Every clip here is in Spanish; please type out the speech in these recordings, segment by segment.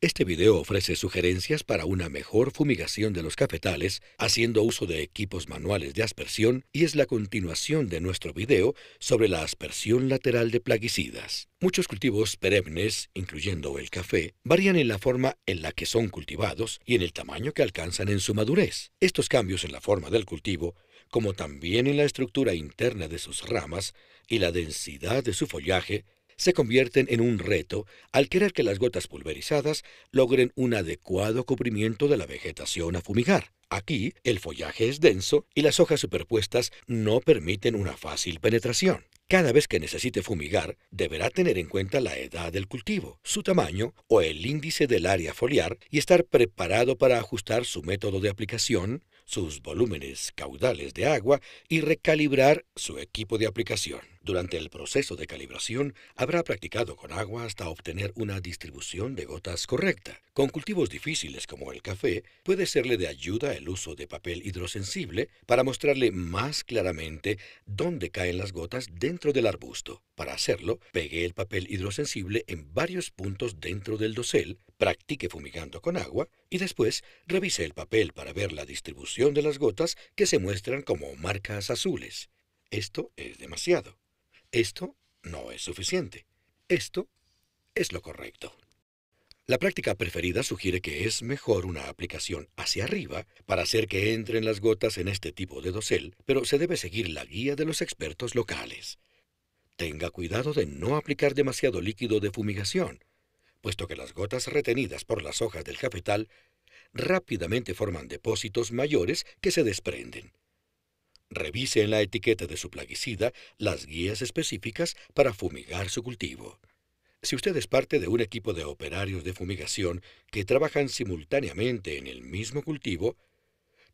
Este video ofrece sugerencias para una mejor fumigación de los cafetales haciendo uso de equipos manuales de aspersión y es la continuación de nuestro video sobre la aspersión lateral de plaguicidas. Muchos cultivos perennes, incluyendo el café, varían en la forma en la que son cultivados y en el tamaño que alcanzan en su madurez. Estos cambios en la forma del cultivo, como también en la estructura interna de sus ramas y la densidad de su follaje, se convierten en un reto al querer que las gotas pulverizadas logren un adecuado cubrimiento de la vegetación a fumigar. Aquí el follaje es denso y las hojas superpuestas no permiten una fácil penetración. Cada vez que necesite fumigar, deberá tener en cuenta la edad del cultivo, su tamaño o el índice del área foliar y estar preparado para ajustar su método de aplicación, sus volúmenes caudales de agua y recalibrar su equipo de aplicación. Durante el proceso de calibración, habrá practicado con agua hasta obtener una distribución de gotas correcta. Con cultivos difíciles como el café, puede serle de ayuda el uso de papel hidrosensible para mostrarle más claramente dónde caen las gotas dentro del arbusto. Para hacerlo, pegue el papel hidrosensible en varios puntos dentro del dosel, practique fumigando con agua y después revise el papel para ver la distribución de las gotas que se muestran como marcas azules. Esto es demasiado. Esto no es suficiente. Esto es lo correcto. La práctica preferida sugiere que es mejor una aplicación hacia arriba para hacer que entren las gotas en este tipo de dosel, pero se debe seguir la guía de los expertos locales. Tenga cuidado de no aplicar demasiado líquido de fumigación, puesto que las gotas retenidas por las hojas del cafetal rápidamente forman depósitos mayores que se desprenden revise en la etiqueta de su plaguicida las guías específicas para fumigar su cultivo. Si usted es parte de un equipo de operarios de fumigación que trabajan simultáneamente en el mismo cultivo,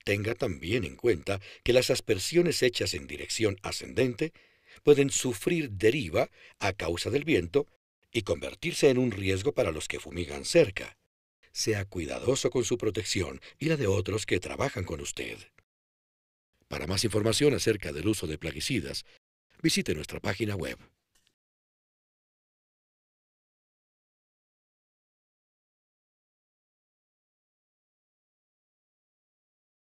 tenga también en cuenta que las aspersiones hechas en dirección ascendente pueden sufrir deriva a causa del viento y convertirse en un riesgo para los que fumigan cerca. Sea cuidadoso con su protección y la de otros que trabajan con usted. Para más información acerca del uso de plaguicidas, visite nuestra página web.